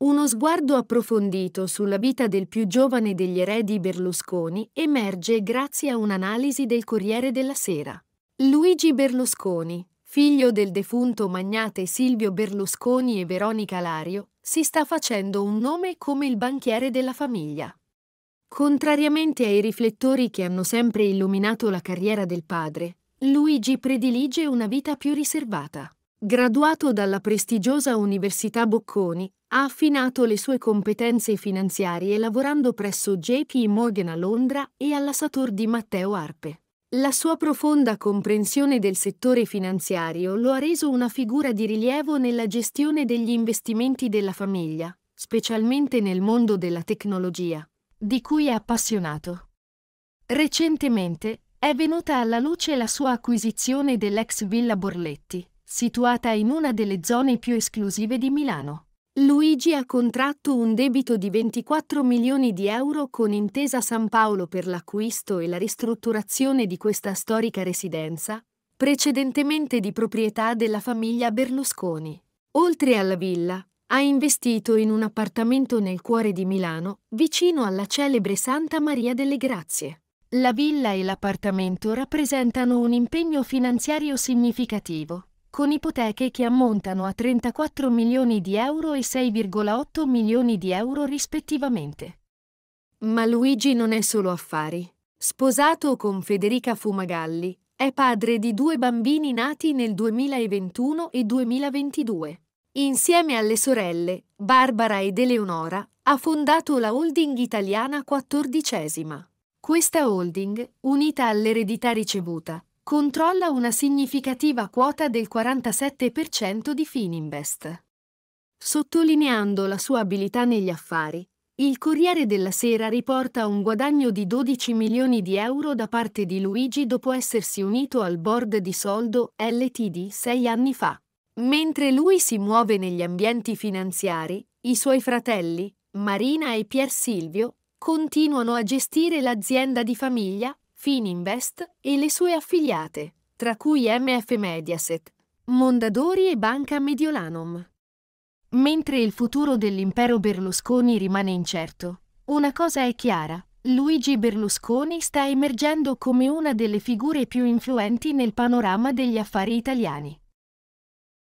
Uno sguardo approfondito sulla vita del più giovane degli eredi Berlusconi emerge grazie a un'analisi del Corriere della Sera. Luigi Berlusconi, figlio del defunto magnate Silvio Berlusconi e Veronica Lario, si sta facendo un nome come il banchiere della famiglia. Contrariamente ai riflettori che hanno sempre illuminato la carriera del padre, Luigi predilige una vita più riservata. Graduato dalla prestigiosa Università Bocconi, ha affinato le sue competenze finanziarie lavorando presso JP Morgan a Londra e alla Sator di Matteo Arpe. La sua profonda comprensione del settore finanziario lo ha reso una figura di rilievo nella gestione degli investimenti della famiglia, specialmente nel mondo della tecnologia, di cui è appassionato. Recentemente è venuta alla luce la sua acquisizione dell'ex Villa Borletti, situata in una delle zone più esclusive di Milano. Luigi ha contratto un debito di 24 milioni di euro con Intesa San Paolo per l'acquisto e la ristrutturazione di questa storica residenza, precedentemente di proprietà della famiglia Berlusconi. Oltre alla villa, ha investito in un appartamento nel cuore di Milano, vicino alla celebre Santa Maria delle Grazie. La villa e l'appartamento rappresentano un impegno finanziario significativo con ipoteche che ammontano a 34 milioni di euro e 6,8 milioni di euro rispettivamente. Ma Luigi non è solo affari. Sposato con Federica Fumagalli, è padre di due bambini nati nel 2021 e 2022. Insieme alle sorelle, Barbara ed Eleonora, ha fondato la holding italiana XIV. Questa holding, unita all'eredità ricevuta, controlla una significativa quota del 47% di Fininvest. Sottolineando la sua abilità negli affari, il Corriere della Sera riporta un guadagno di 12 milioni di euro da parte di Luigi dopo essersi unito al board di soldo LTD sei anni fa. Mentre lui si muove negli ambienti finanziari, i suoi fratelli, Marina e Pier Silvio, continuano a gestire l'azienda di famiglia Fininvest e le sue affiliate, tra cui MF Mediaset, Mondadori e Banca Mediolanum. Mentre il futuro dell'impero Berlusconi rimane incerto, una cosa è chiara, Luigi Berlusconi sta emergendo come una delle figure più influenti nel panorama degli affari italiani.